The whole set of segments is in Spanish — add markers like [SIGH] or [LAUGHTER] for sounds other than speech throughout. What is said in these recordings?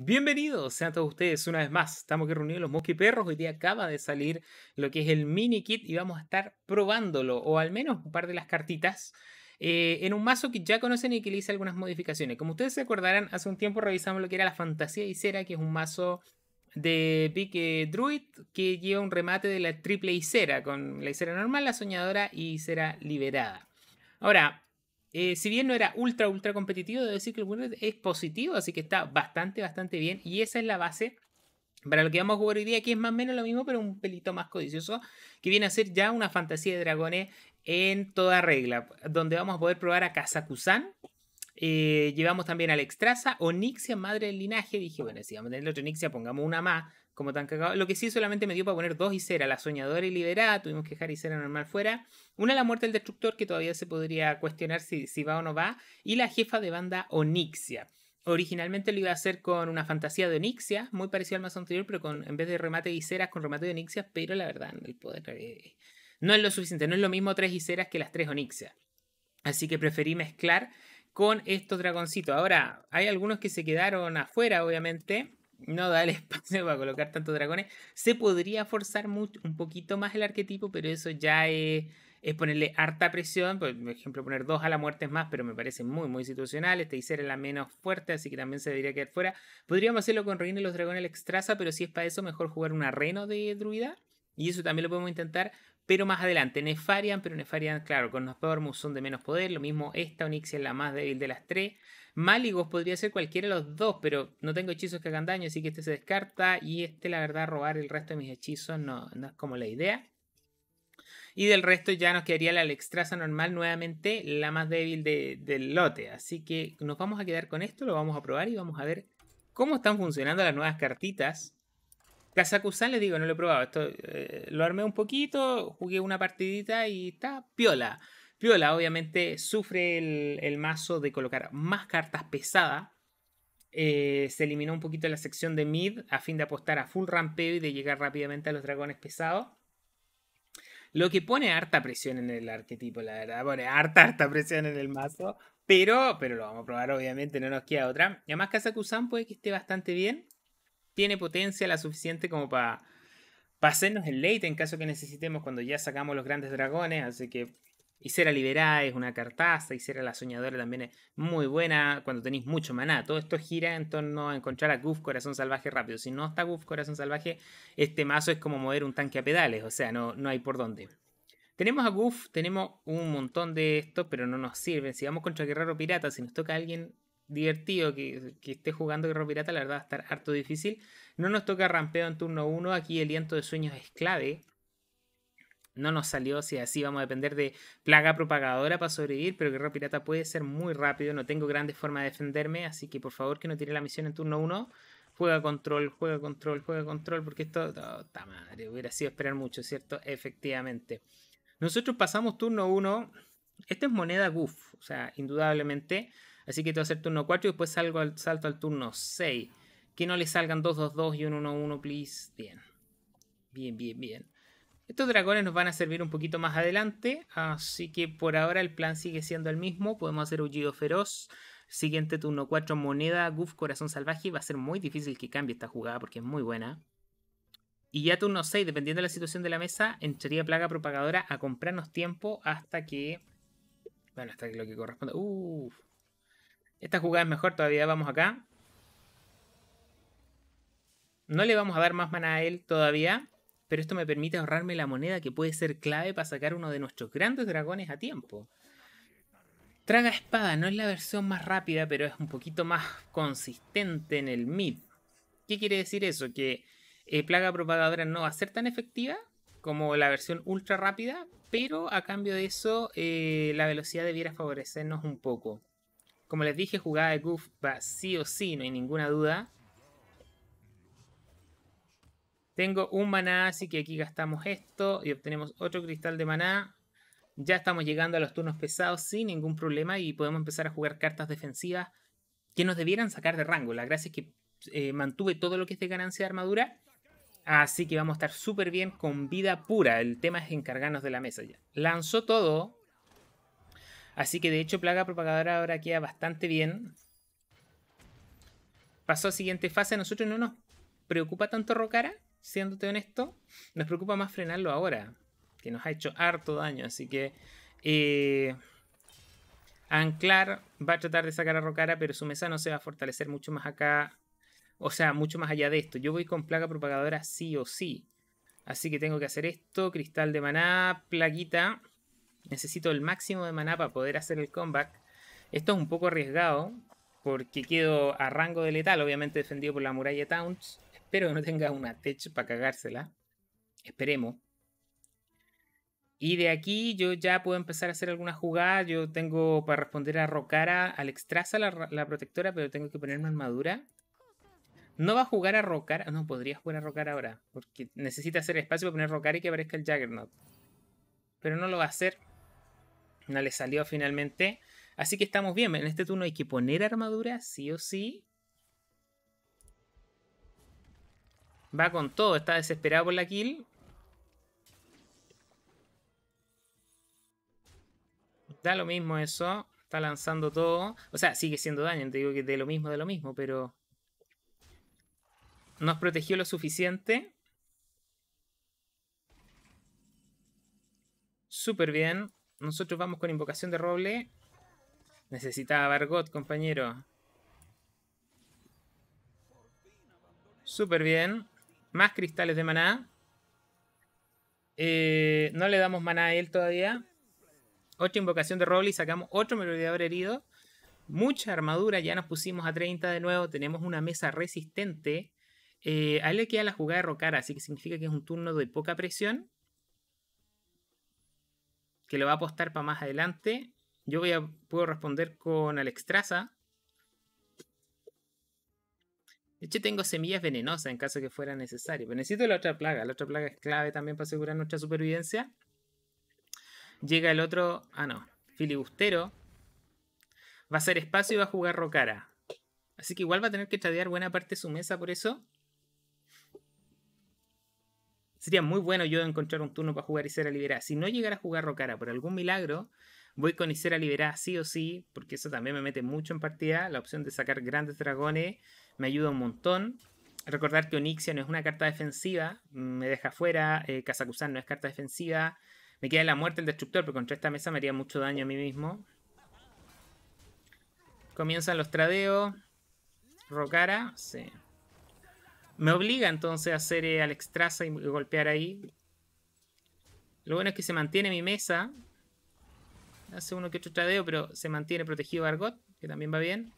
Bienvenidos sean todos ustedes una vez más. Estamos aquí reunidos los mosquiperros. Hoy día acaba de salir lo que es el mini kit y vamos a estar probándolo, o al menos un par de las cartitas, eh, en un mazo que ya conocen y que le hice algunas modificaciones. Como ustedes se acordarán, hace un tiempo revisamos lo que era la Fantasía Isera, que es un mazo de Big Druid que lleva un remate de la triple Isera, con la Isera normal, la soñadora y Isera liberada. Ahora, eh, si bien no era ultra, ultra competitivo, debo decir que el es positivo, así que está bastante, bastante bien. Y esa es la base para lo que vamos a jugar hoy día, que es más o menos lo mismo, pero un pelito más codicioso, que viene a ser ya una fantasía de dragones en toda regla, donde vamos a poder probar a Kazakusan. Eh, llevamos también a la o madre del linaje. Dije, bueno, si vamos a tener otro Onixia, pongamos una más como tan cagado. Lo que sí solamente me dio para poner dos Iseras... la soñadora y liberada, tuvimos que dejar Isera normal fuera. Una, la muerte del destructor, que todavía se podría cuestionar si, va o no va. Y la jefa de banda Onixia. Originalmente lo iba a hacer con una fantasía de Onixia, muy parecido al más anterior, pero con, en vez de remate de Iseras, con remate de Onixia, pero la verdad, el poder eh, no es lo suficiente, no es lo mismo tres Iseras que las tres Onixia. Así que preferí mezclar con estos dragoncitos. Ahora, hay algunos que se quedaron afuera, obviamente no da el [LAUGHS] espacio para colocar tantos dragones. Se podría forzar mucho, un poquito más el arquetipo, pero eso ya es, ponerle harta presión. Por ejemplo, poner dos a la muerte es más, pero me parece muy, muy situacional. Este Iser es la menos fuerte, así que también se debería quedar fuera. Podríamos hacerlo con Reina y los Dragones Extraza, pero si es para eso, mejor jugar un arreno de druida. Y eso también lo podemos intentar, pero más adelante. Nefarian, pero Nefarian, claro, con los Dormus son de menos poder. Lo mismo esta Onixia es la más débil de las tres. Maligos podría ser cualquiera de los dos, pero no tengo hechizos que hagan daño, así que este se descarta. Y este, la verdad, robar el resto de mis hechizos no, es como la idea. Y del resto ya nos quedaría la Alexstrasza normal, nuevamente la más débil del lote. Así que nos vamos a quedar con esto, lo vamos a probar y vamos a ver cómo están funcionando las nuevas cartitas. Kazakusan, les digo, no lo he probado. Esto eh, lo armé un poquito, jugué una partidita y está piola. Piola, obviamente, sufre el, mazo de colocar más cartas pesadas. Eh, se eliminó un poquito la sección de mid a fin de apostar a full rampeo y de llegar rápidamente a los dragones pesados. Lo que pone harta presión en el arquetipo, la verdad. Pone harta, harta presión en el mazo. Pero, pero lo vamos a probar, obviamente, no nos queda otra. Y además, Kazakusan puede que esté bastante bien. Tiene potencia la suficiente como para hacernos el late en caso que necesitemos cuando ya sacamos los grandes dragones. Así que a Liberada es una cartaza, será La Soñadora también es muy buena cuando tenéis mucho maná. Todo esto gira en torno a encontrar a Goof Corazón Salvaje rápido. Si no está Goof Corazón Salvaje, este mazo es como mover un tanque a pedales, o sea, no, no hay por dónde. Tenemos a Goof, tenemos un montón de esto, pero no nos sirven. Si vamos contra Guerrero Pirata, si nos toca a alguien divertido que, que, esté jugando Guerrero Pirata, la verdad va a estar harto difícil. No nos toca Rampeo en turno 1, aquí el Liento de Sueños es clave no nos salió, si así vamos a depender de plaga propagadora para sobrevivir, pero Guerrero pirata puede ser muy rápido, no tengo grandes formas de defenderme, así que por favor que no tire la misión en turno 1, juega control, juega control, juega control, porque esto, oh, madre, hubiera sido esperar mucho, ¿cierto? Efectivamente. Nosotros pasamos turno 1, esta es moneda goof, o sea, indudablemente, así que te que hacer turno 4 y después salgo al, salto al turno 6. Que no le salgan 2-2-2 y un 1-1, please. Bien. Bien, bien, bien. Estos dragones nos van a servir un poquito más adelante, así que por ahora el plan sigue siendo el mismo. Podemos hacer Ullido Feroz, siguiente turno 4 moneda, Goof Corazón Salvaje. Va a ser muy difícil que cambie esta jugada porque es muy buena. Y ya turno 6, dependiendo de la situación de la mesa, entraría Plaga Propagadora a comprarnos tiempo hasta que... Bueno, hasta que lo que corresponda. Esta jugada es mejor todavía, vamos acá. No le vamos a dar más mana a él todavía pero esto me permite ahorrarme la moneda que puede ser clave para sacar uno de nuestros grandes dragones a tiempo. Traga Espada no es la versión más rápida, pero es un poquito más consistente en el mid. ¿Qué quiere decir eso? Que eh, Plaga Propagadora no va a ser tan efectiva como la versión ultra rápida, pero a cambio de eso eh, la velocidad debiera favorecernos un poco. Como les dije, jugada de Goof va sí o sí, no hay ninguna duda. Tengo un maná, así que aquí gastamos esto y obtenemos otro cristal de maná. Ya estamos llegando a los turnos pesados sin ningún problema y podemos empezar a jugar cartas defensivas que nos debieran sacar de rango. La gracia es que eh, mantuve todo lo que es de ganancia de armadura. Así que vamos a estar súper bien con vida pura. El tema es encargarnos de la mesa ya. Lanzó todo. Así que de hecho Plaga Propagadora ahora queda bastante bien. Pasó a siguiente fase. A nosotros no nos preocupa tanto Rocara siéndote honesto, nos preocupa más frenarlo ahora, que nos ha hecho harto daño. Así que eh, Anclar va a tratar de sacar a Rocara, pero su mesa no se va a fortalecer mucho más acá, o sea, mucho más allá de esto. Yo voy con plaga propagadora sí o sí. Así que tengo que hacer esto, cristal de maná, plaguita. Necesito el máximo de maná para poder hacer el comeback. Esto es un poco arriesgado, porque quedo a rango de letal, obviamente defendido por la muralla Towns. Espero que no tenga una tech para cagársela. Esperemos. Y de aquí yo ya puedo empezar a hacer alguna jugada. Yo tengo para responder a Rocara, al Extraza, la, la, protectora, pero tengo que ponerme armadura. No va a jugar a Rocara. No, podría jugar a Rocara ahora. Porque necesita hacer espacio para poner Rocara y que aparezca el Juggernaut. Pero no lo va a hacer. No le salió finalmente. Así que estamos bien. En este turno hay que poner armadura, sí o sí. Va con todo, está desesperado por la kill. Da lo mismo eso. Está lanzando todo. O sea, sigue siendo daño. Te digo que de lo mismo, de lo mismo, pero... Nos protegió lo suficiente. Súper bien. Nosotros vamos con invocación de roble. Necesitaba Bargot, compañero. Súper bien más cristales de maná. Eh, no le damos maná a él todavía. Otra invocación de roble y sacamos otro merodeador herido. Mucha armadura, ya nos pusimos a 30 de nuevo. Tenemos una mesa resistente. Eh, a él le queda la jugada de rocar, así que significa que es un turno de poca presión. Que lo va a apostar para más adelante. Yo voy a, puedo responder con Alexstrasza. De hecho, tengo semillas venenosas en caso que fuera necesario. Pero necesito la otra plaga. La otra plaga es clave también para asegurar nuestra supervivencia. Llega el otro. Ah, no. Filibustero. Va a hacer espacio y va a jugar Rocara. Así que igual va a tener que tradear buena parte de su mesa por eso. Sería muy bueno yo encontrar un turno para jugar Isera Liberada. Si no llegara a jugar Rocara por algún milagro, voy con Isera Liberada sí o sí, porque eso también me mete mucho en partida. La opción de sacar grandes dragones me ayuda un montón. Recordar que Onixia no es una carta defensiva, me deja fuera, eh, no es carta defensiva, me queda la muerte el destructor, pero contra esta mesa me haría mucho daño a mí mismo. Comienzan los tradeos. Rocara, sí. Me obliga entonces a hacer Alex eh, al y golpear ahí. Lo bueno es que se mantiene mi mesa. Hace uno que otro tradeo, pero se mantiene protegido Argot, que también va bien.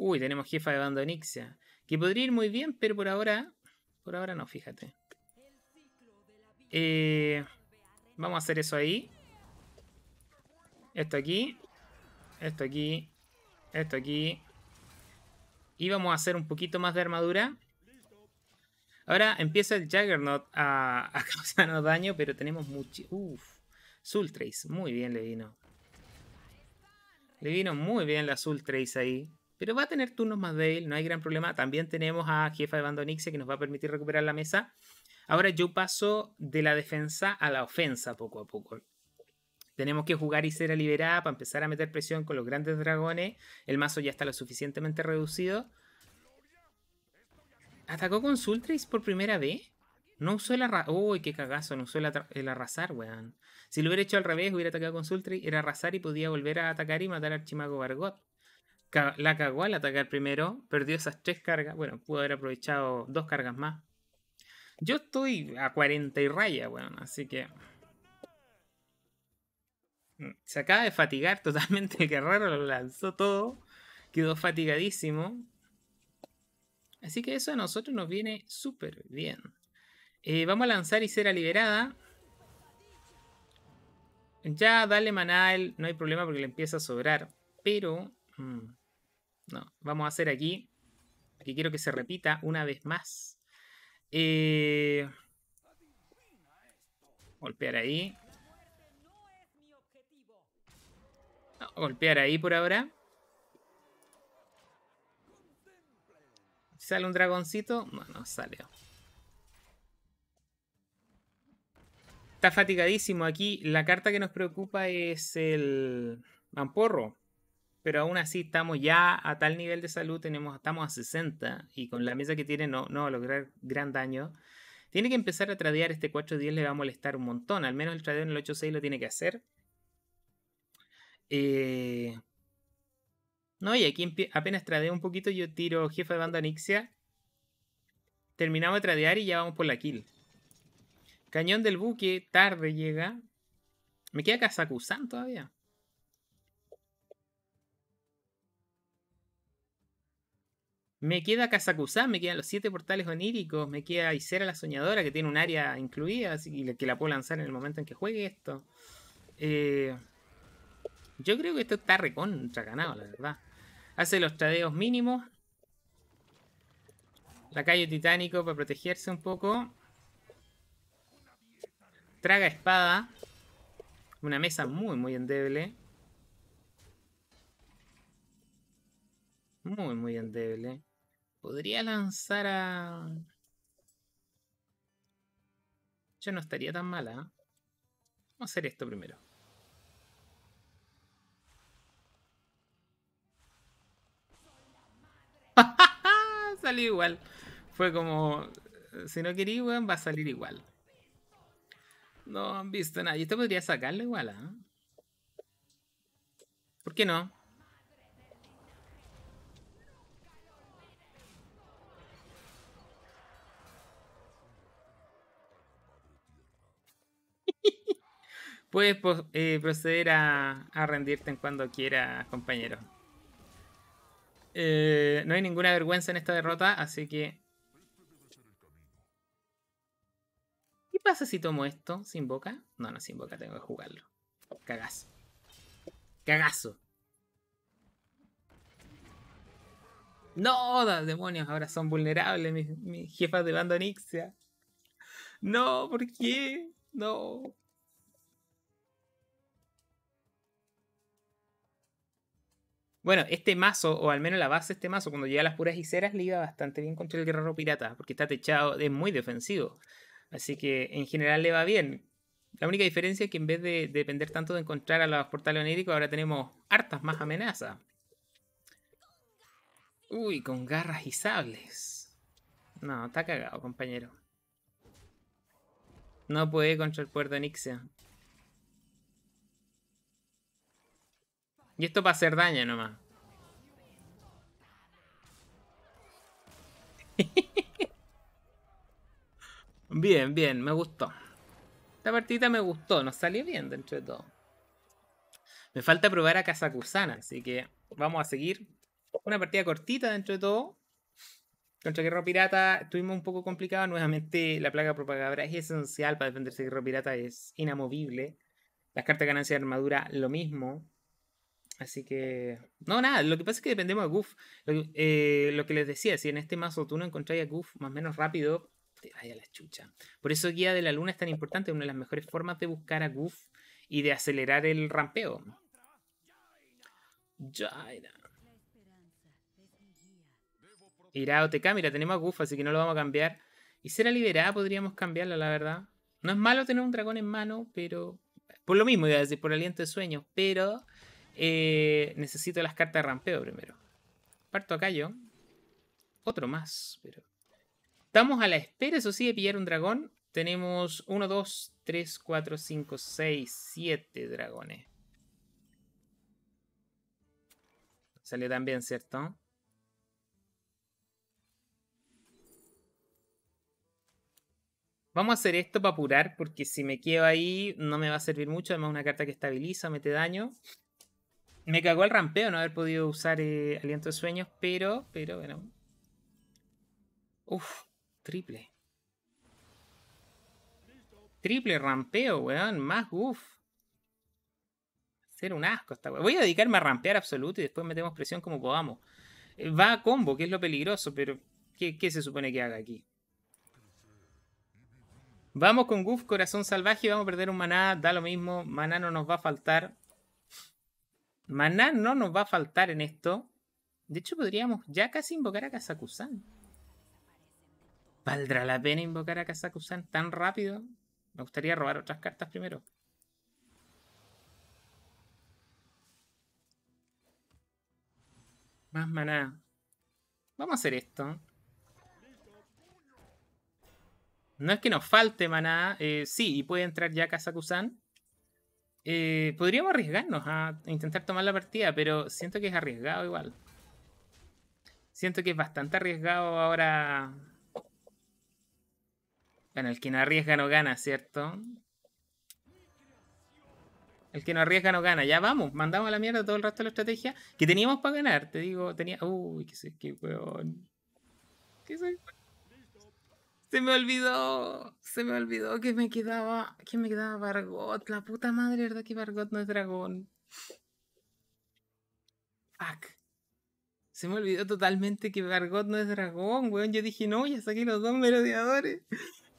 Uy, tenemos jefa de Bando Nixia Que podría ir muy bien, pero por ahora. Por ahora no, fíjate. Eh, vamos a hacer eso ahí. Esto aquí. Esto aquí. Esto aquí. Y vamos a hacer un poquito más de armadura. Ahora empieza el Juggernaut a, [LAUGHS] causarnos daño, pero tenemos mucho... Uf. Sultrace. Muy bien le vino. Le vino muy bien la Sultrace ahí. Pero va a tener turnos más de él, no hay gran problema. También tenemos a Jefa de Bando que nos va a permitir recuperar la mesa. Ahora yo paso de la defensa a la ofensa poco a poco. Tenemos que jugar y ser liberada para empezar a meter presión con los grandes dragones. El mazo ya está lo suficientemente reducido. ¿Atacó con Sultris por primera vez? No usó el arrasar. ¡Uy, qué cagazo! No usó el, arrasar, weón. Si lo hubiera hecho al revés, hubiera atacado con Sultris, era arrasar y podía volver a atacar y matar a Chimago Bargot la cagó al atacar primero, perdió esas tres cargas, bueno, pudo haber aprovechado dos cargas más. Yo estoy a 40 y raya, bueno, así que... Mm, se acaba de fatigar [LAUGHS] totalmente, Qué raro, lo lanzó todo, quedó fatigadísimo. Así que eso a nosotros nos viene súper bien. Eh, vamos a lanzar y será liberada. Ya dale maná él no hay problema porque le empieza a sobrar, pero... Mm, no, vamos a hacer aquí, Aquí quiero que se repita una vez más. Eh, golpear ahí. golpear ahí por ahora. ¿Sale un dragoncito? No, no sale. Está fatigadísimo aquí. La carta que nos preocupa es el amporro pero aún así estamos ya a tal nivel de salud, tenemos, estamos a 60 y con la mesa que tiene no, no va a lograr gran daño. Tiene que empezar a tradear este 410 le va a molestar un montón. Al menos el tradeo en el 86 lo tiene que hacer. Eh, no, y aquí apenas tradeo un poquito, yo tiro jefe de banda Nixia. Terminamos de tradear y ya vamos por la kill. Cañón del buque, tarde llega. Me queda Kazakusan todavía. Me queda Kazakusa, me quedan los siete portales oníricos, me queda Isera la Soñadora, que tiene un área incluida y que la puedo lanzar en el momento en que juegue esto. Eh, yo creo que esto está recontra ganado, la verdad. Hace los tradeos mínimos. La calle titánico para protegerse un poco. Traga espada. Una mesa muy, muy endeble. Muy, muy endeble. Podría lanzar a... Yo no estaría tan mala. ¿eh? Vamos a hacer esto primero. [LAUGHS] Salió igual. Fue como... Si no quería, weón, va a salir igual. No han visto nada. Y esto podría sacarlo igual, ¿eh? ¿Por qué no? Puedes eh, proceder a, rendirte en cuando quieras, compañero. Eh, no hay ninguna vergüenza en esta derrota, así que... ¿Qué pasa si tomo esto? ¿Sin boca? No, no, sin boca, tengo que jugarlo. Cagazo. Cagazo. No, demonios, ahora son vulnerables mis, jefas de banda Nixia. No, ¿por qué? No. Bueno, este mazo, o al menos la base de este mazo, cuando llega a las puras hiceras, le iba bastante bien contra el guerrero pirata, porque está techado, es muy defensivo. Así que en general le va bien. La única diferencia es que en vez de depender tanto de encontrar a los portales oníricos, ahora tenemos hartas más amenazas. Uy, con garras y sables. No, está cagado, compañero. No puede contra el puerto Nixia. Y esto para hacer daño nomás. [LAUGHS] bien, bien, me gustó. Esta partida me gustó, nos salió bien dentro de todo. Me falta probar a Kazakusana, así que vamos a seguir. Una partida cortita dentro de todo. Contra guerrero Pirata estuvimos un poco complicado. Nuevamente la plaga propagadora es esencial para defenderse de guerrero Pirata, es inamovible. Las cartas de ganancia de armadura, lo mismo. Así que. No, nada, lo que pasa es que dependemos de Goof. Eh, lo que, les decía, si en este mazo tú no encontráis a Goof más o menos rápido, te vaya la chucha. Por eso Guía de la Luna es tan importante, es una de las mejores formas de buscar a Goof y de acelerar el rampeo. Jaira. Irá OTK, mira, tenemos a Goof, así que no lo vamos a cambiar. Y será liberada, podríamos cambiarla, la verdad. No es malo tener un dragón en mano, pero. Por lo mismo, iba a decir, por aliento de sueños, pero eh, necesito las cartas de rampeo primero. Parto acá yo. Otro más, pero... Estamos a la espera, eso sí, de pillar un dragón. Tenemos 1, 2, 3, 4, 5, 6, 7 dragones. Salió también, ¿cierto? Vamos a hacer esto para apurar, porque si me quedo ahí no me va a servir mucho. Además, una carta que estabiliza, mete daño. Me cagó el rampeo no haber podido usar eh, aliento de sueños, pero, pero bueno. Uf, triple. Triple rampeo, weón. Más uff. Ser un asco esta weón. Voy a dedicarme a rampear absoluto y después metemos presión como podamos. Eh, va a combo, que es lo peligroso, pero ¿qué, se supone que haga aquí? Vamos con guf corazón salvaje, vamos a perder un maná, da lo mismo, maná no nos va a faltar. Maná no nos va a faltar en esto. De hecho, podríamos ya casi invocar a Kazakusan. ¿Valdrá la pena invocar a Kazakusan tan rápido? Me gustaría robar otras cartas primero. Más maná. Vamos a hacer esto. No es que nos falte maná. Eh, sí, y puede entrar ya Kazakusan. Eh, podríamos arriesgarnos a intentar tomar la partida, pero siento que es arriesgado igual. Siento que es bastante arriesgado ahora. Bueno, el que no arriesga no gana, ¿cierto? El que no arriesga no gana. Ya vamos, mandamos a la mierda todo el resto de la estrategia que teníamos para ganar. Te digo, tenía. Uy, qué sé, qué weón. Se me olvidó, se me olvidó que me quedaba, que me quedaba Bargot. La puta madre, ¿verdad que Bargot no es dragón? Fuck. Se me olvidó totalmente que Bargot no es dragón, weón. Yo dije, no, ya saqué los dos merodeadores.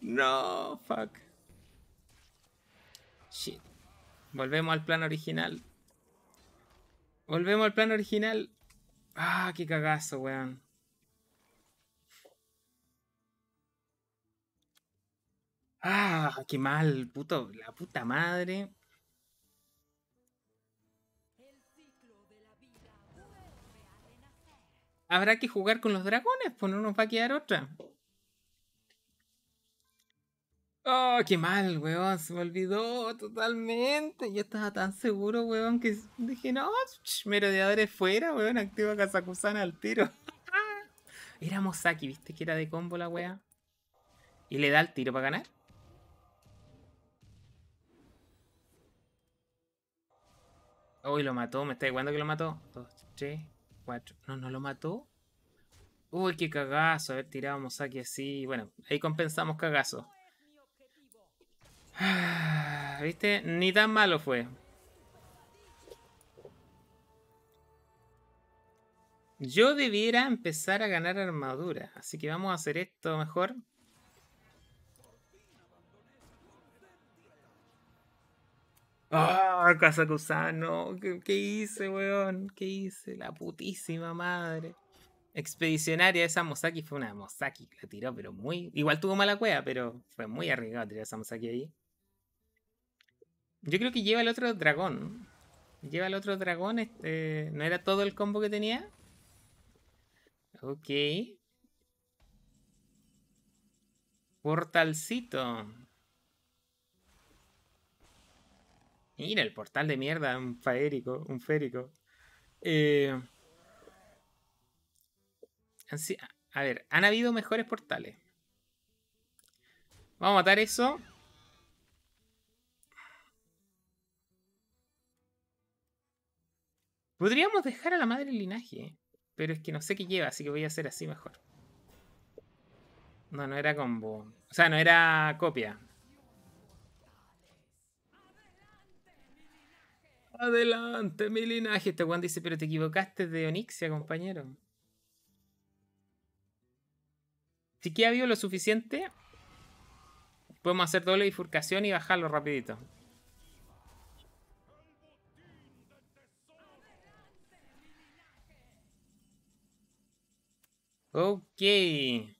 No, fuck. Shit. Volvemos al plan original. Volvemos al plan original. Ah, qué cagazo, weón. Ah, qué mal, puto, la puta madre. Habrá que jugar con los dragones, pues no nos va a quedar otra. Oh, qué mal, weón, se me olvidó totalmente. Yo estaba tan seguro, weón, que dije, no, merodeadores fuera, weón, activa Kazakusana al tiro. era [LAUGHS] Mosaki, viste que era de combo la wea. Y le da el tiro para ganar. Uy, lo mató. ¿Me está igualando que lo mató? Dos, tres, cuatro. No, no lo mató. Uy, qué cagazo. Haber tirado tirábamos aquí así. Bueno, ahí compensamos cagazo. [SIGHS] ¿Viste? Ni tan malo fue. Yo debiera empezar a ganar armadura. Así que vamos a hacer esto mejor. ¡Ah, Casa ¿Qué, hice, weón? ¿Qué hice? La putísima madre. Expedicionaria esa Mosaki fue una Mosaki, la tiró, pero muy. Igual tuvo mala cueva, pero fue muy arriesgado tirar esa Mosaki ahí. Yo creo que lleva el otro dragón. Lleva el otro dragón, este, ¿no era todo el combo que tenía? Ok. Portalcito. Mira, el portal de mierda, un faérico, un férico. Eh, a ver, han habido mejores portales. Vamos a matar eso. Podríamos dejar a la madre el linaje, pero es que no sé qué lleva, así que voy a hacer así mejor. No, no era combo. O sea, no era copia. Adelante, mi linaje. Este Juan dice, pero te equivocaste de Onixia, compañero. Si que ha lo suficiente, podemos hacer doble bifurcación y bajarlo rapidito. Ok.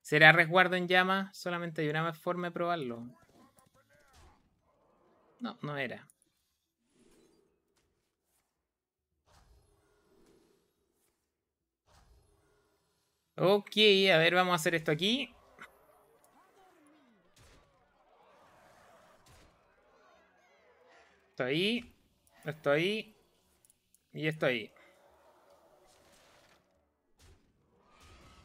¿Será resguardo en llama? Solamente hay una forma de probarlo. No, no era. Ok, a ver, vamos a hacer esto aquí. Esto ahí. Esto ahí. Y esto ahí.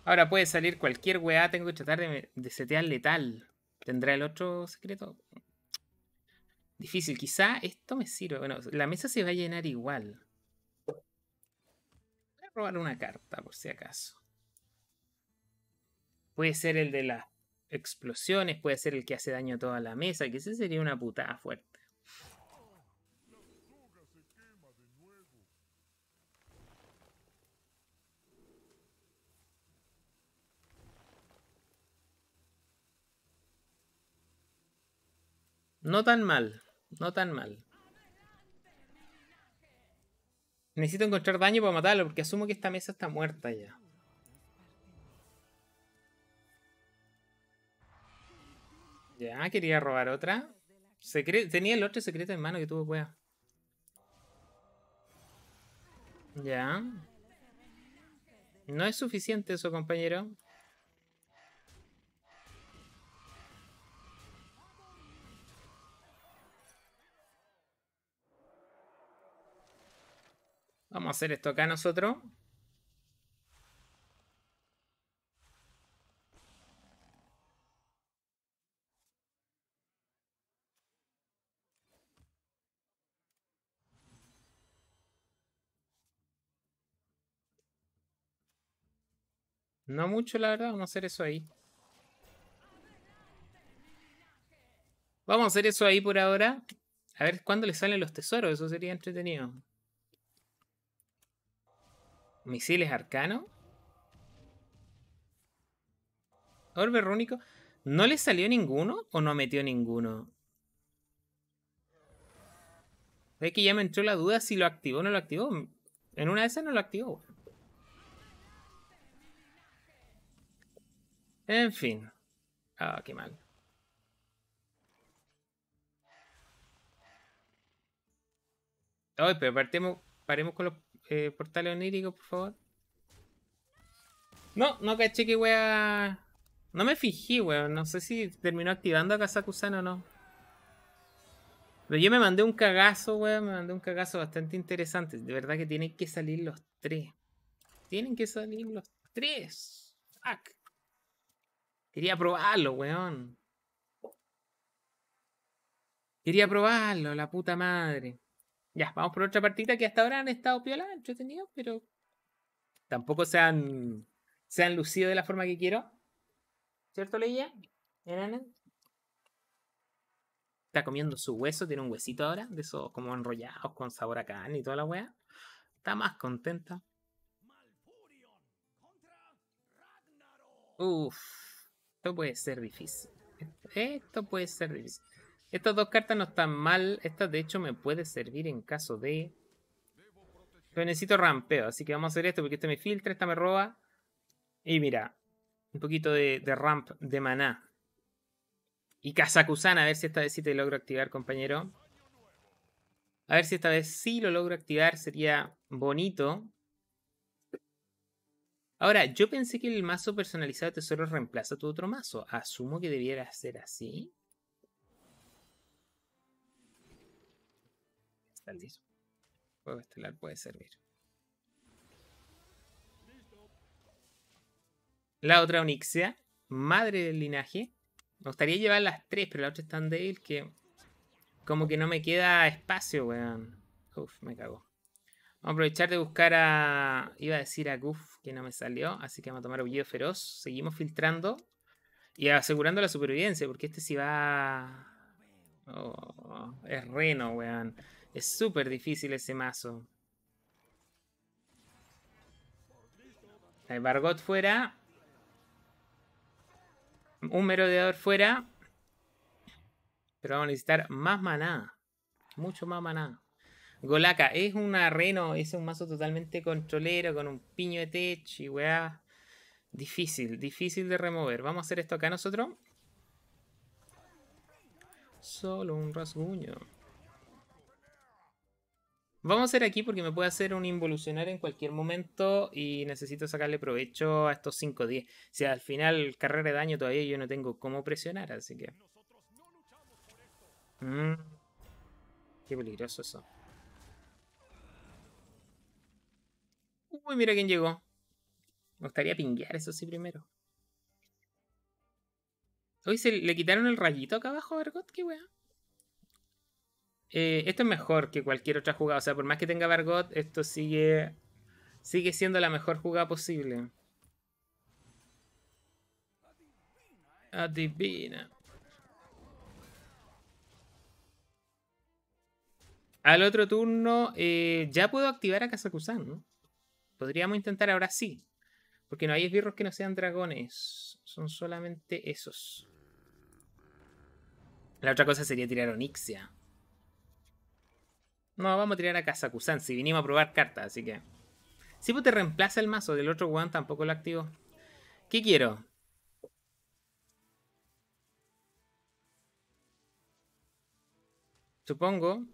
Ahora puede salir cualquier weá. Tengo que tratar de, setear letal. ¿Tendrá el otro secreto? Difícil. Quizá esto me sirve. Bueno, la mesa se va a llenar igual. Voy a robar una carta, por si acaso. Puede ser el de las explosiones, puede ser el que hace daño a toda la mesa, que ese sería una putada fuerte. No tan mal, no tan mal. Necesito encontrar daño para matarlo, porque asumo que esta mesa está muerta ya. Ya, quería robar otra. Tenía el otro secreto en mano que tuvo wea. Ya. No es suficiente eso, compañero. Vamos a hacer esto acá nosotros. No mucho, la verdad, vamos a hacer eso ahí. Vamos a hacer eso ahí por ahora. A ver cuándo le salen los tesoros, eso sería entretenido. Misiles arcano. Orbe rúnico. ¿No le salió ninguno o no metió ninguno? Ve que ya me entró la duda si lo activó o no lo activó. En una de esas no lo activó. En fin. Ah, qué mal. Ay, pero paremos con los eh, portales oníricos, por favor. No, no caché que wea... No me fijé, weón. No sé si terminó activando a Kazakusan o no. Pero yo me mandé un cagazo, weón. Me mandé un cagazo bastante interesante. De verdad que tienen que salir los tres. Tienen que salir los tres. Fuck. Quería probarlo, weón. Quería probarlo, la puta madre. Ya, vamos por otra partita que hasta ahora han estado piola, entretenidos, pero tampoco se han, se han lucido de la forma que quiero. ¿Cierto, Leia? Está comiendo su hueso, tiene un huesito ahora, de esos como enrollados con sabor a carne y toda la weá. Está más contenta. Uf puede ser difícil. Esto puede ser difícil. Estas dos cartas no están mal. Esta de hecho me puede servir en caso de... Pero necesito rampeo, así que vamos a hacer esto porque este me filtra, esta me roba. Y mira, un poquito de, de ramp de maná. Y Kazakusan, a ver si esta vez sí te logro activar, compañero. A ver si esta vez sí lo logro activar, sería bonito. Ahora, yo pensé que el mazo personalizado de tesoros reemplaza tu otro mazo. Asumo que debiera ser así. Está estelar puede servir. La otra Onixia, madre del linaje. Me gustaría llevar las tres, pero la otra es tan débil que... Como que no me queda espacio, weón. Uf, me cago. Vamos a aprovechar de buscar a. Iba a decir a Goof, que no me salió, así que vamos a tomar aullido feroz. Seguimos filtrando y asegurando la supervivencia, porque este sí va. Oh, es reno, weón. Es súper difícil ese mazo. El Bargot fuera. Un merodeador fuera. Pero vamos a necesitar más maná. Mucho más maná. Golaca, es un arreno es un mazo totalmente controlero, con un piño de tech y weá. Difícil, difícil de remover. Vamos a hacer esto acá nosotros. Solo un rasguño. Vamos a hacer aquí porque me puede hacer un involucionar en cualquier momento y necesito sacarle provecho a estos 5-10. Si al final carrera de daño todavía yo no tengo cómo presionar, así que... Mm. Qué peligroso eso. Uy, mira quién llegó. Me gustaría pinguear eso sí primero. Uy, se le quitaron el rayito acá abajo, a Vargot, qué weá. Eh, esto es mejor que cualquier otra jugada. O sea, por más que tenga Vargot, esto sigue. Sigue siendo la mejor jugada posible. Adivina. Al otro turno, eh, ya puedo activar a Kazakusan, ¿no? Podríamos intentar ahora sí. Porque no hay esbirros que no sean dragones. Son solamente esos. La otra cosa sería tirar Onixia. No, vamos a tirar a Kazakusan. Si vinimos a probar cartas, así que... Si vos pues te reemplaza el mazo del otro one, tampoco lo activo. ¿Qué quiero? Supongo.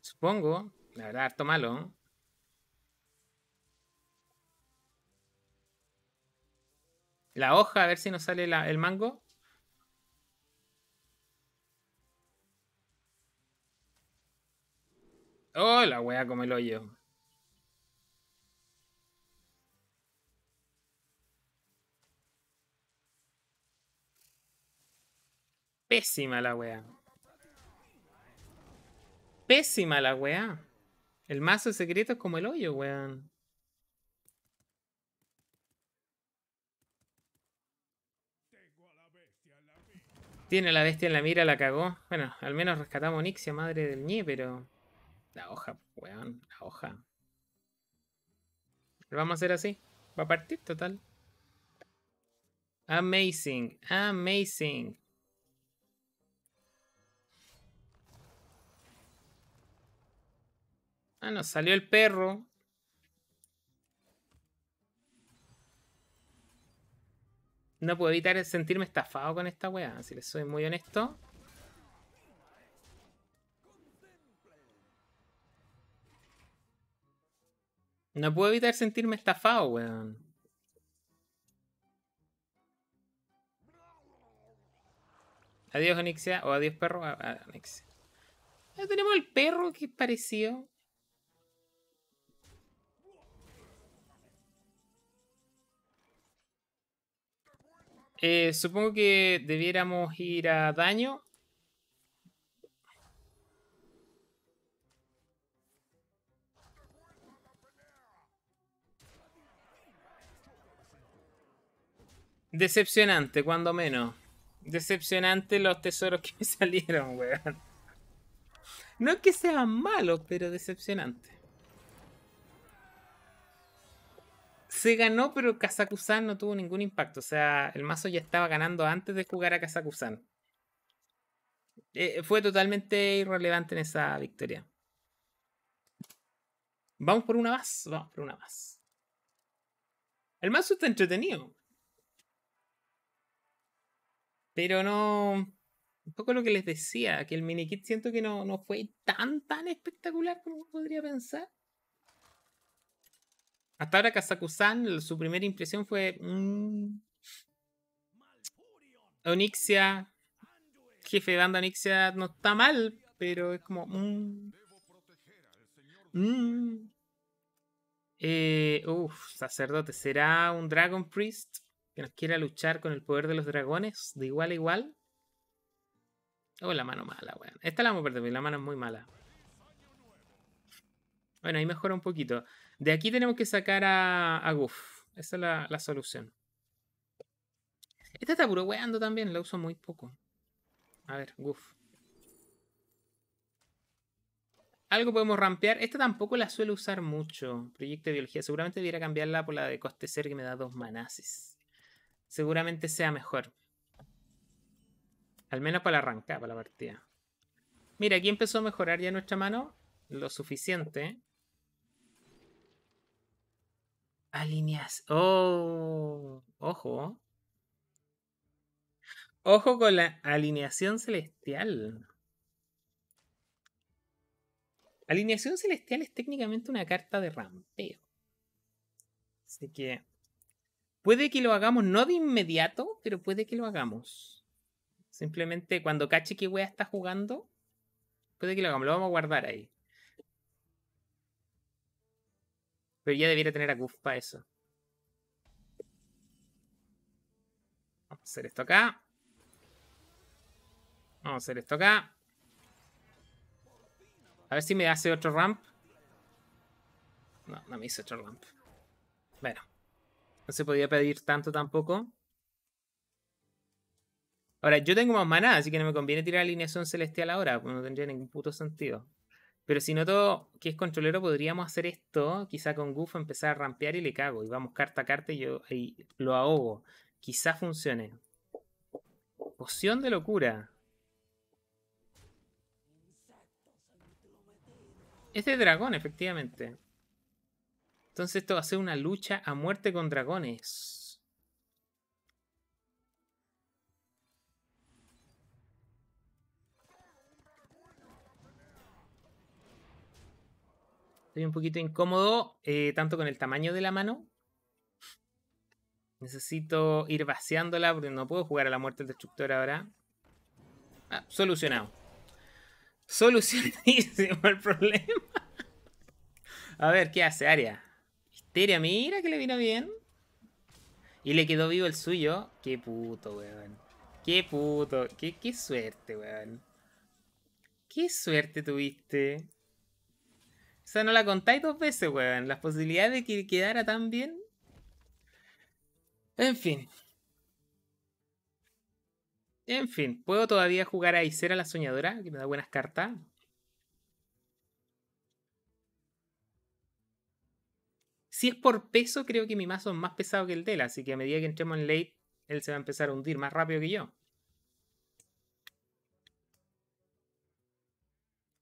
Supongo la verdad, harto malo. La hoja, a ver si nos sale el mango. Oh, la wea como el hoyo. Pésima la wea. Pésima la wea. El mazo secreto es como el hoyo, weón. Tiene la bestia en la mira, la cagó. Bueno, al menos rescatamos a Nixia, madre del ñe, pero... La hoja, weón, la hoja. Lo vamos a hacer así. Va a partir, total. Amazing, amazing. Ah, nos salió el perro. No puedo evitar sentirme estafado con esta weá, si les soy muy honesto. No puedo evitar sentirme estafado, weón. Adiós, Anixia O adiós, perro. Onixia. Ya tenemos el perro que es parecido. Eh, supongo que debiéramos ir a daño. Decepcionante, cuando menos. Decepcionante los tesoros que me [LAUGHS] salieron, weón. No es que sean malos, pero decepcionante. se ganó, pero Kazakusan no tuvo ningún impacto. O sea, el mazo ya estaba ganando antes de jugar a Kazakusan. Eh, fue totalmente irrelevante en esa victoria. Vamos por una más. Vamos por una más. El mazo está entretenido. Pero no. Un poco lo que les decía, que el mini kit siento que no, no fue tan tan espectacular como podría pensar. Hasta ahora Kazakusan, su primera impresión fue... Mm, Onixia, jefe de banda Onixia, no está mal, pero es como... Mmm, uf, sacerdote, ¿será un Dragon Priest que nos quiera luchar con el poder de los dragones de igual a igual? Oh, la mano mala, weón. Esta la vamos a perder, la mano es muy mala. Bueno, ahí mejora un poquito. De aquí tenemos que sacar a, a Esa es la, solución. Esta está puro también, la uso muy poco. A ver, Goof. Algo podemos rampear. Esta tampoco la suelo usar mucho. Proyecto de biología. Seguramente debiera cambiarla por la de coste que me da dos manaces. Seguramente sea mejor. Al menos para arrancar, para la partida. Mira, aquí empezó a mejorar ya nuestra mano lo suficiente. Alineación, Oh, ojo. Ojo con la alineación celestial. Alineación celestial es técnicamente una carta de rampeo. Así que puede que lo hagamos, no de inmediato, pero puede que lo hagamos. Simplemente cuando cache que wea está jugando, puede que lo hagamos, lo vamos a guardar ahí. Pero ya debiera tener a Goof eso. Vamos a hacer esto acá. Vamos a hacer esto acá. A ver si me hace otro ramp. No, no me hizo otro ramp. Bueno. No se podía pedir tanto tampoco. Ahora, yo tengo más maná, así que no me conviene tirar alineación celestial ahora, porque no tendría ningún puto sentido. Pero si todo que es controlero, podríamos hacer esto. Quizá con Goof empezar a rampear y le cago. Y vamos carta a carta y yo ahí lo ahogo. Quizá funcione. Poción de locura. Es de dragón, efectivamente. Entonces esto va a ser una lucha a muerte con dragones. Estoy un poquito incómodo, eh, tanto con el tamaño de la mano. Necesito ir vaciándola porque no puedo jugar a la muerte del destructor ahora. Ah, solucionado. [LAUGHS] Solucionadísimo el problema. [LAUGHS] A ver, ¿qué hace Aria? Histeria, mira que le vino bien. Y le quedó vivo el suyo. Qué puto, weón. Qué puto. Qué, qué suerte, weón. Qué suerte tuviste. O sea, no la contáis dos veces, weón. Las posibilidades de que quedara tan bien. En fin. En fin, puedo todavía jugar a Isera la Soñadora, que me da buenas cartas. Si es por peso, creo que mi mazo es más pesado que el de él, así que a medida que entremos en late, él se va a empezar a hundir más rápido que yo.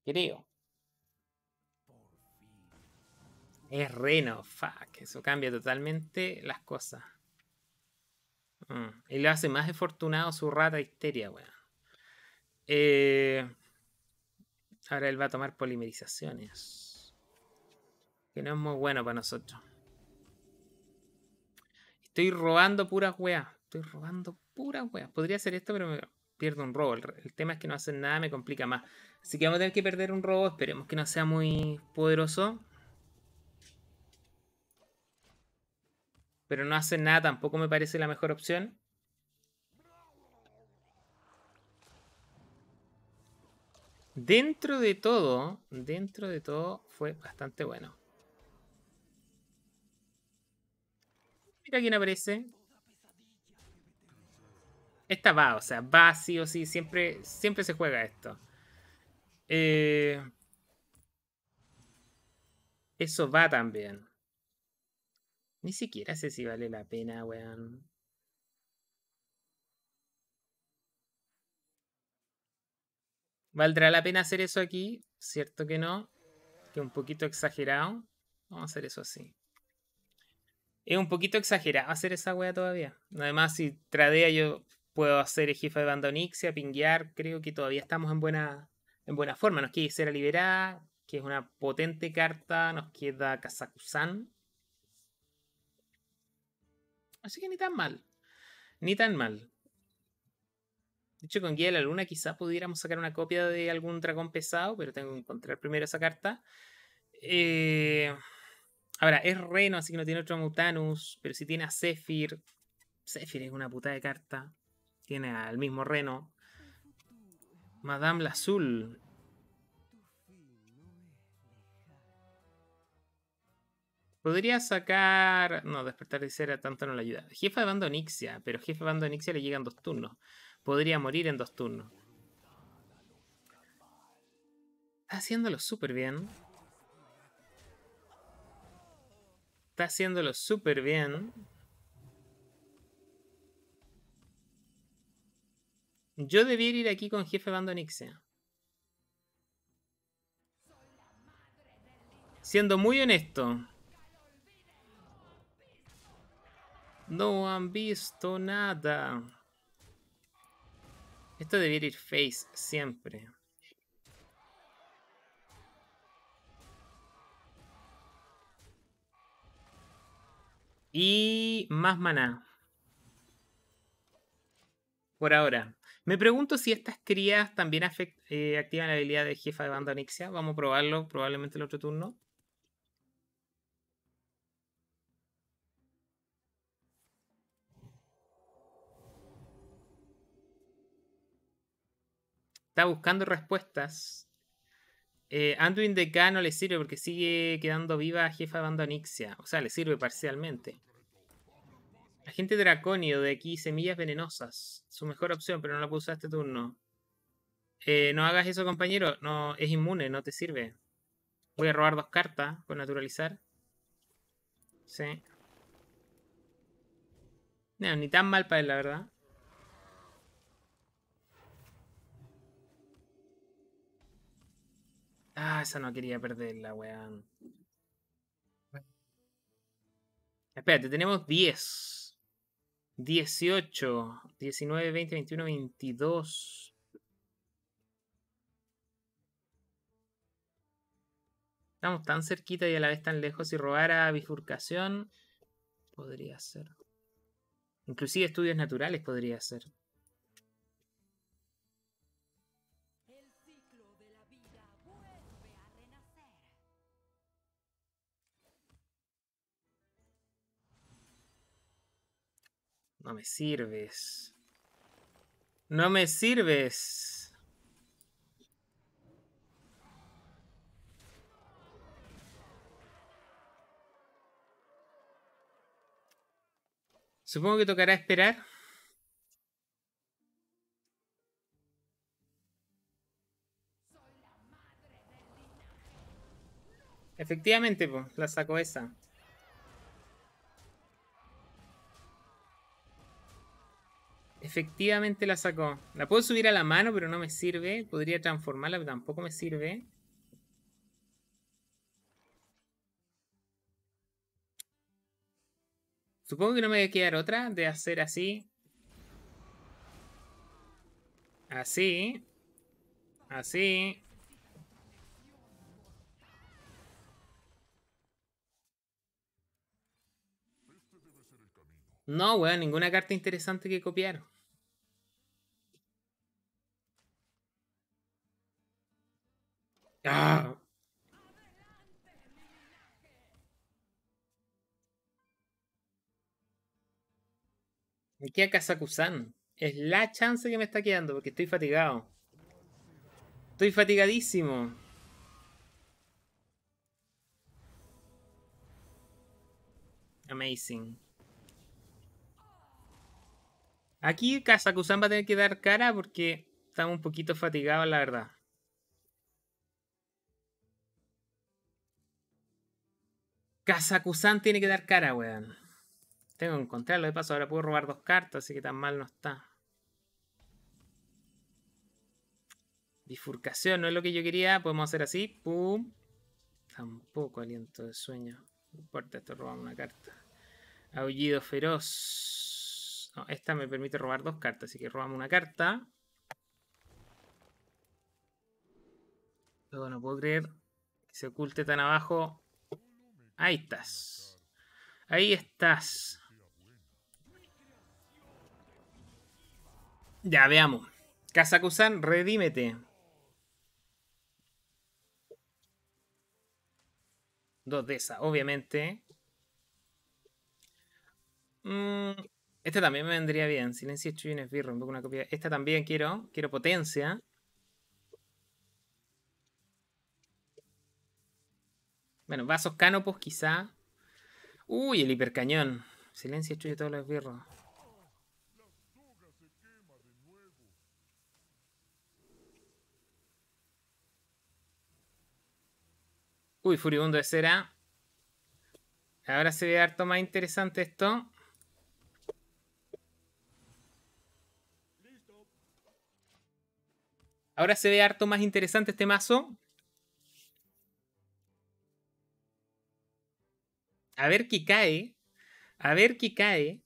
Creo. Es Reno, fuck. Eso cambia totalmente las cosas. Mm. Y lo hace más afortunado su rata histeria, weón. Eh, ahora él va a tomar polimerizaciones. Que no es muy bueno para nosotros. Estoy robando puras weas. Estoy robando puras weas. Podría hacer esto, pero me pierdo un robo. El, tema es que no hacen nada me complica más. Así que vamos a tener que perder un robo. Esperemos que no sea muy poderoso. pero no hace nada tampoco me parece la mejor opción. Dentro de todo, dentro de todo fue bastante bueno. Mira quién aparece. Esta va, o sea, va sí o sí, siempre, siempre se juega esto. Eh, eso va también. Ni siquiera sé si vale la pena, weón. ¿Valdrá la pena hacer eso aquí? Cierto que no. Que un poquito exagerado. Vamos a hacer eso así. Es un poquito exagerado hacer esa wea todavía. Además, si tradea yo puedo hacer el jefe de banda pinguear. Creo que todavía estamos en buena, en buena forma. Nos quiere Isera Liberada, que es una potente carta. Nos queda Kazakusan Así que ni tan mal. Ni tan mal. De hecho, con Guía de la Luna quizás pudiéramos sacar una copia de algún dragón pesado, pero tengo que encontrar primero esa carta. Eh, ahora, es Reno, así que no tiene otro Mutanus, pero sí tiene a Zephyr. Zephyr es una puta de carta. Tiene al mismo Reno. Madame la Azul Podría sacar. No, despertar de cera tanto no le ayuda. Jefe de bando Nixia, pero jefe de bando Nixia le llegan dos turnos. Podría morir en dos turnos. Está haciéndolo súper bien. Está haciéndolo súper bien. Yo debiera ir aquí con jefe Bando Siendo muy honesto. No han visto nada. Esto debería ir face siempre. Y más maná. Por ahora. Me pregunto si estas crías también eh, activan la habilidad de jefa de banda Nixia. Vamos a probarlo probablemente el otro turno. está buscando respuestas. Eh, Anduin de K no le sirve porque sigue quedando viva jefa de banda O sea, le sirve parcialmente. Agente Draconio de aquí, Semillas Venenosas. Su mejor opción, pero no la puedo usar este turno. Eh, no hagas eso, compañero. No, es inmune, no te sirve. Voy a robar dos cartas por naturalizar. Sí. No, ni tan mal para él, la verdad. Ah, esa no quería perderla, weón. Espérate, tenemos 10. 18, 19, 20, 21, 22. Estamos tan cerquita y a la vez tan lejos. Si robara bifurcación, podría ser. Inclusive estudios naturales podría ser. No me sirves. No me sirves. Supongo que tocará esperar. Efectivamente, pues, la saco esa. Efectivamente la sacó. La puedo subir a la mano, pero no me sirve. Podría transformarla, pero tampoco me sirve. Supongo que no me voy a quedar otra de hacer así. Así. Así. No, weón, ninguna carta interesante que copiar. Me ah. queda Kazakusan. Es la chance que me está quedando porque estoy fatigado. Estoy fatigadísimo. Amazing. Aquí Kazakusan va a tener que dar cara porque estamos un poquito fatigados, la verdad. Kazakusan tiene que dar cara, weón. Tengo que encontrarlo. De paso, ahora puedo robar dos cartas, así que tan mal no está. Bifurcación, no es lo que yo quería. Podemos hacer así. Pum. Tampoco aliento de sueño. No importa, esto robamos una carta. Aullido feroz. esta me permite robar dos cartas, así que robamos una carta. Luego no puedo creer que se oculte tan abajo Ahí estás. Ahí estás. Ya, veamos. Kazakusan, redímete. Dos de esa, obviamente. Mm, esta también me vendría bien. Silencio, Chuyun, Esbirro, un una copia. Esta también quiero. Quiero potencia. Bueno, vasos canopos quizá. Uy, el hipercañón. Silencio, de todos los birros. Uy, furibundo de cera. Ahora se ve harto más interesante esto. Ahora se ve harto más interesante este mazo. A ver qué cae. A ver qué cae.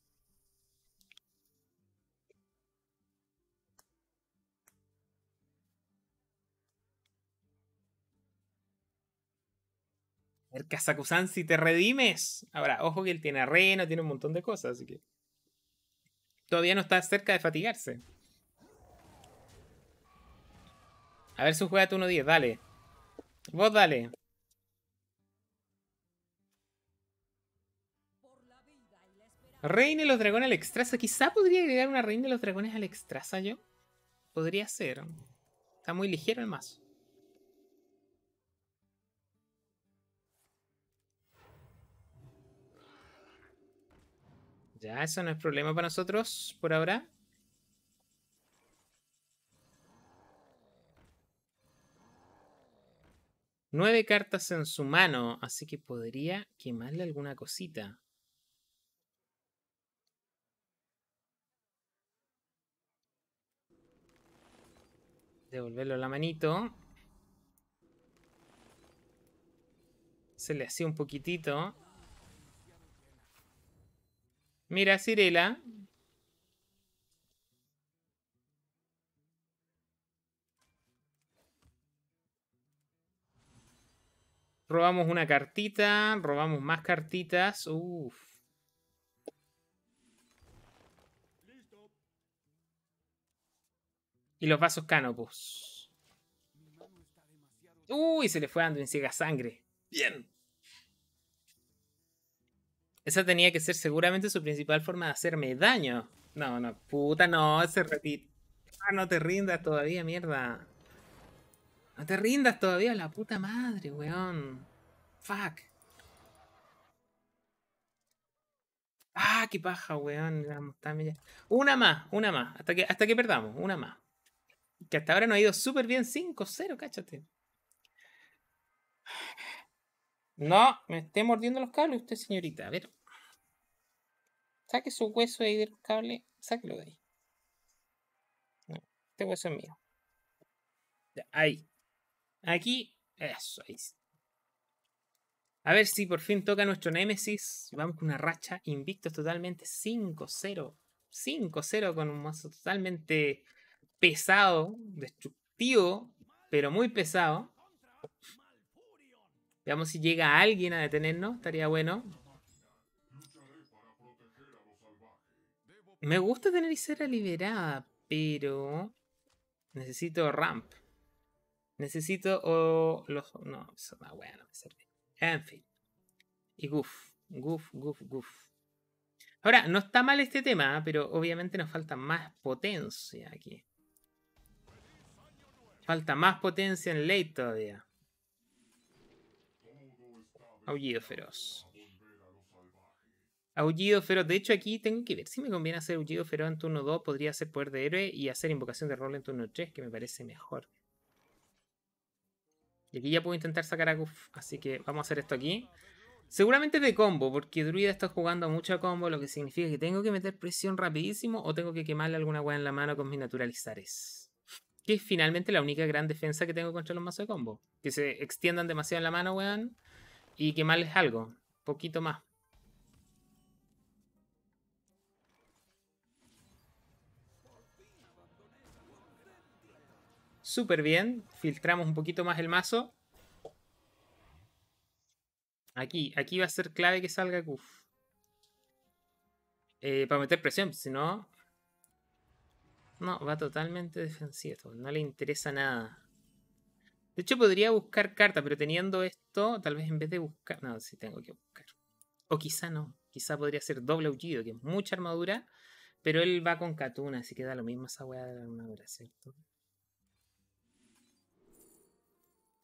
A ver, Kazakusan, si te redimes. Ahora, ojo que él tiene arena, tiene un montón de cosas, así que. Todavía no está cerca de fatigarse. A ver si juega 1 10, dale. Vos dale. Reina de los dragones al extraza. Quizá podría agregar una reina de los dragones al extraza yo. Podría ser. Está muy ligero el mazo. Ya, eso no es problema para nosotros por ahora. Nueve cartas en su mano, así que podría quemarle alguna cosita. devolverlo la manito. Se le hacía un poquitito. Mira, Cirela. Robamos una cartita, robamos más cartitas. Uf. Y los vasos canopus. Uy, se le fue dando en ciega sangre. Bien. Esa tenía que ser seguramente su principal forma de hacerme daño. No, no, puta, no, ese repite Ah, no te rindas todavía, mierda. No te rindas todavía, la puta madre, weón. Fuck. Ah, qué paja, weón. Una más, una más. Hasta que, hasta que perdamos, una más. Que hasta ahora no ha ido súper bien 5-0, cáchate. No, me esté mordiendo los cables usted, señorita. A ver. Saque su hueso ahí del cable. Sáquelo de ahí. este hueso es mío. ahí. Aquí. Eso, ahí. A ver si por fin toca nuestro Némesis. Vamos con una racha invictos totalmente 5-0. 5-0 con un mazo totalmente pesado, destructivo, pero muy pesado. Veamos si llega alguien a detenernos, estaría bueno. Me gusta tener Isera liberada, pero necesito ramp. Necesito o oh, los... No, no, me sirve. En fin. Y goof, Ahora, no está mal este tema, pero obviamente nos falta más potencia aquí. Falta más potencia en late todavía. Aullido feroz. Aullido feroz. De hecho, aquí tengo que ver si me conviene hacer aullido feroz en turno 2. Podría hacer poder de héroe y hacer invocación de rol en turno 3, que me parece mejor. Y aquí ya puedo intentar sacar a Así que vamos a hacer esto aquí. Seguramente de combo, porque Druida está jugando mucho a combo, lo que significa que tengo que meter presión rapidísimo o tengo que quemarle alguna weá en la mano con mis naturalizares que es finalmente la única gran defensa que tengo contra los mazos de combo. Que se extiendan demasiado en la mano, weón. Y que mal es algo. Poquito más. Súper bien. Filtramos un poquito más el mazo. Aquí, aquí va a ser clave que salga Kuf. Eh, para meter presión, si no, no, va totalmente defensivo. No le interesa nada. De hecho, podría buscar carta, pero teniendo esto, tal vez en vez de buscar. No, si tengo que buscar. O quizá no. Quizá podría ser doble aullido, que es mucha armadura. Pero él va con Katuna, así que da lo mismo esa weá de la armadura, ¿cierto?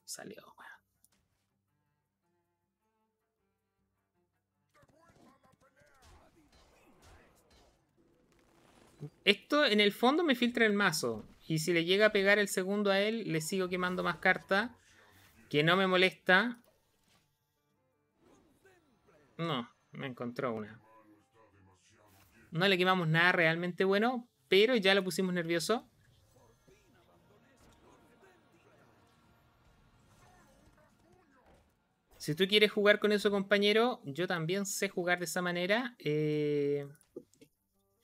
Salió. Esto en el fondo me filtra el mazo. Y si le llega a pegar el segundo a él, le sigo quemando más cartas. Que no me molesta. No, me encontró una. No le quemamos nada realmente bueno, pero ya lo pusimos nervioso. Si tú quieres jugar con eso, compañero, yo también sé jugar de esa manera. Eh,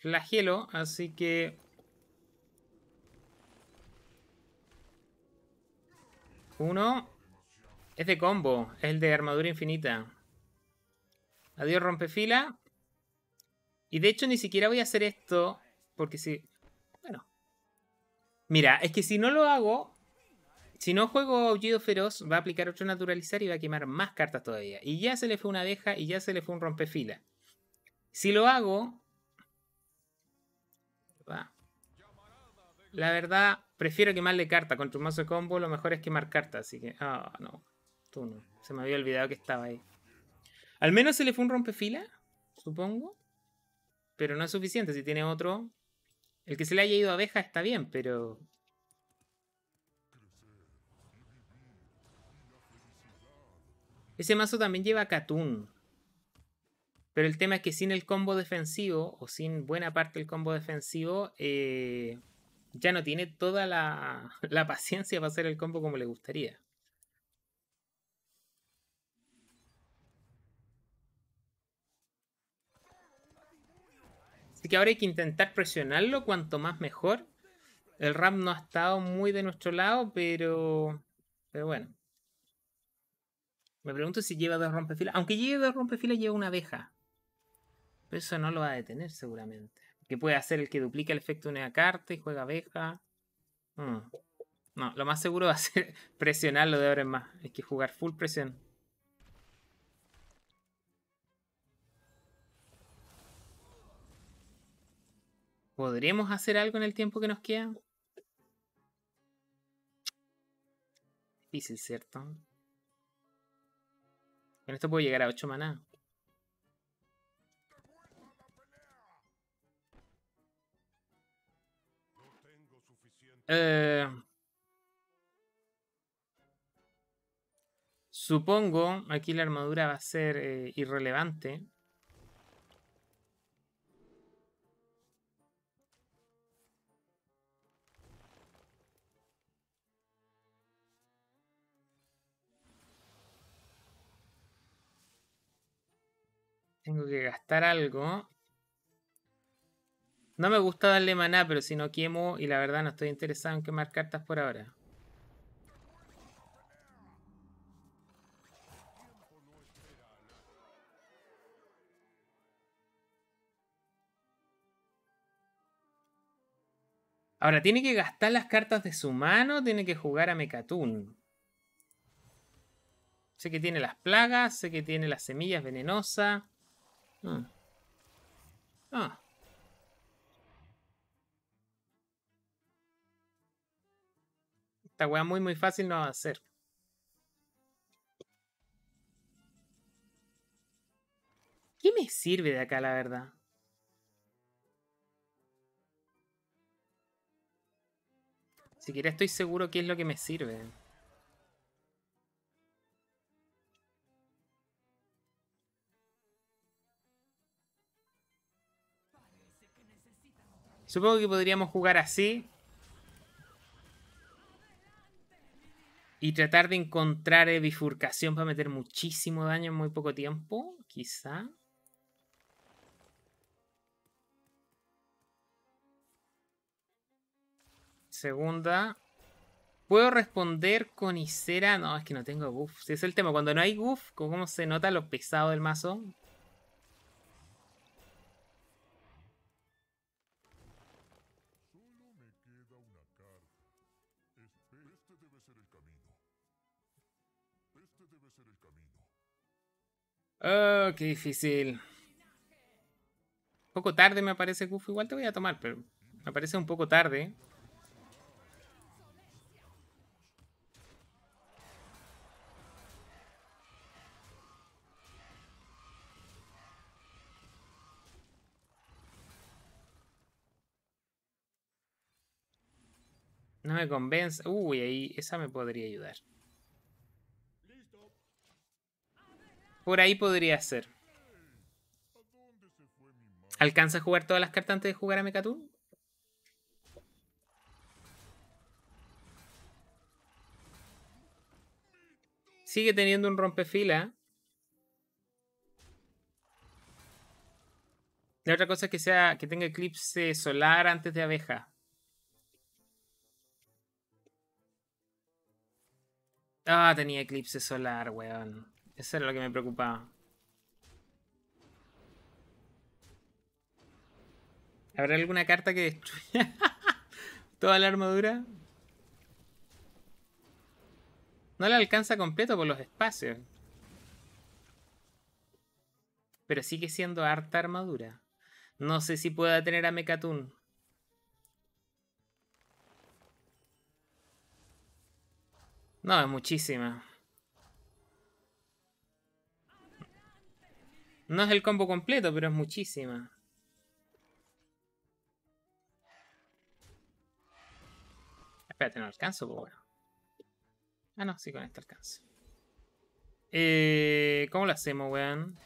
la hielo, así que... Uno. Es de combo, es el de armadura infinita. Adiós rompefila. Y de hecho ni siquiera voy a hacer esto, porque si... Bueno. Mira, es que si no lo hago, si no juego Aullido Feroz, va a aplicar otro naturalizar y va a quemar más cartas todavía. Y ya se le fue una abeja y ya se le fue un rompefila. Si lo hago, la verdad, prefiero quemarle carta. Contra un mazo de combo lo mejor es quemar carta, así que... Ah, no. Tú no. Se me había olvidado que estaba ahí. Al menos se le fue un rompefila, supongo. Pero no es suficiente. Si tiene otro... El que se le haya ido a abeja está bien, pero... Ese mazo también lleva Katun. Pero el tema es que sin el combo defensivo, o sin buena parte del combo defensivo, eh, ya no tiene toda la, [LAUGHS] la paciencia para hacer el combo como le gustaría. Así que ahora hay que intentar presionarlo cuanto más mejor. El RAM no ha estado muy de nuestro lado, pero, pero bueno. Me pregunto si lleva dos rompefilas. Aunque lleve dos rompefilas, lleva una abeja. Pero eso no lo va a detener seguramente. Que puede hacer el que duplica el efecto de una carta y juega abeja. Mm. No, lo más seguro [LAUGHS] va a ser presionarlo de ahora en más. Es que jugar full presión. ¿Podríamos hacer algo en el tiempo que nos queda? Difícil, ¿cierto? Con esto puedo llegar a 8 maná. Eh, supongo, aquí la armadura va a ser eh, irrelevante. Tengo que gastar algo. No me gusta darle maná, pero si no quemo, y la verdad no estoy interesado en quemar cartas por ahora. Ahora, tiene que gastar las cartas de su mano, tiene que jugar a Mecatún. Sé que tiene las plagas, sé que tiene las semillas venenosas. ah. ah. Esta weá muy, muy fácil no va a ser. ¿Qué me sirve de acá, la verdad? Si Siquiera estoy seguro qué es lo que me sirve. Supongo que podríamos jugar así, Y tratar de encontrar eh, bifurcación para meter muchísimo daño en muy poco tiempo, quizá. Segunda. ¿Puedo responder con Isera? No, es que no tengo buff. Si es el tema, cuando no hay buff, ¿cómo se nota lo pesado del mazo? Oh, qué difícil. Un poco tarde me aparece Goofy. Igual te voy a tomar, pero me parece un poco tarde. No me convence. Uy, ahí esa me podría ayudar. Por ahí podría ser. ¿Alcanza a jugar todas las cartas antes de jugar a Mecatun? Sigue teniendo un rompefila. La otra cosa es que sea que tenga eclipse solar antes de abeja. Ah, tenía eclipse solar, weón. Eso era lo que me preocupaba. ¿Habrá alguna carta que destruya [LAUGHS] toda la armadura? No la alcanza completo por los espacios. Pero sigue siendo harta armadura. No sé si pueda tener a mecatun. No, es muchísima. No es el combo completo, pero es muchísima. Espérate, no alcanzo, pues bueno. Ah, no, sí, con este alcanzo. Eh, ¿Cómo lo hacemos, weón?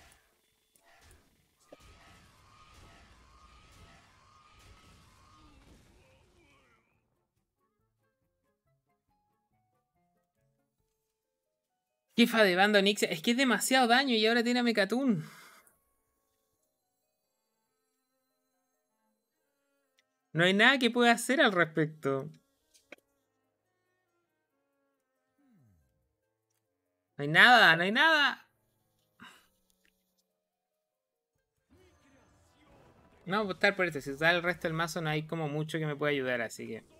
fa de bando Es que es demasiado daño y ahora tiene a Mecatun. No hay nada que pueda hacer al respecto. No hay nada, no hay nada. No, voy a votar por este. Si usar el resto del mazo no hay como mucho que me pueda ayudar, así que...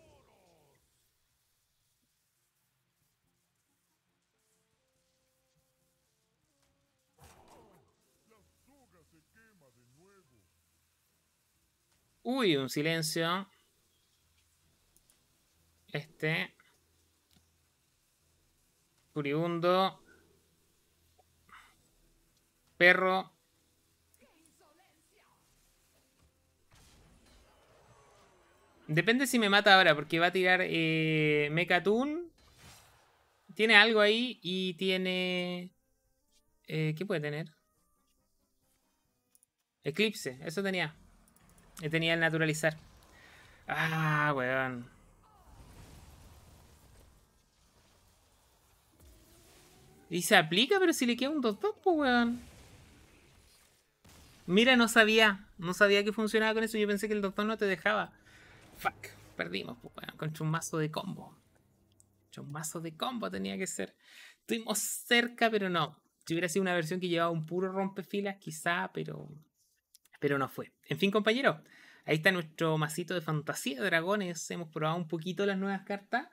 Uy, un silencio. Este. Furibundo. Perro. Depende si me mata ahora, porque va a tirar eh, Tiene algo ahí y tiene... Eh, ¿Qué puede tener? Eclipse, eso tenía tenía el naturalizar. Ah, weón. Y se aplica, pero si le queda un 2 pues weón. Mira, no sabía. No sabía que funcionaba con eso. Yo pensé que el doctor no te dejaba. Fuck. Perdimos, pues weón. Con chumazo de combo. Chumazo de combo tenía que ser. Estuvimos cerca, pero no. Si hubiera sido una versión que llevaba un puro rompefilas, quizá, pero pero no fue. En fin, compañeros, ahí está nuestro masito de fantasía de dragones. Hemos probado un poquito las nuevas cartas.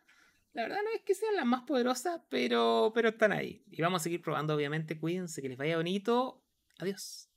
La verdad no es que sean las más poderosas, pero, pero están ahí. Y vamos a seguir probando, obviamente. Cuídense, que les vaya bonito. Adiós.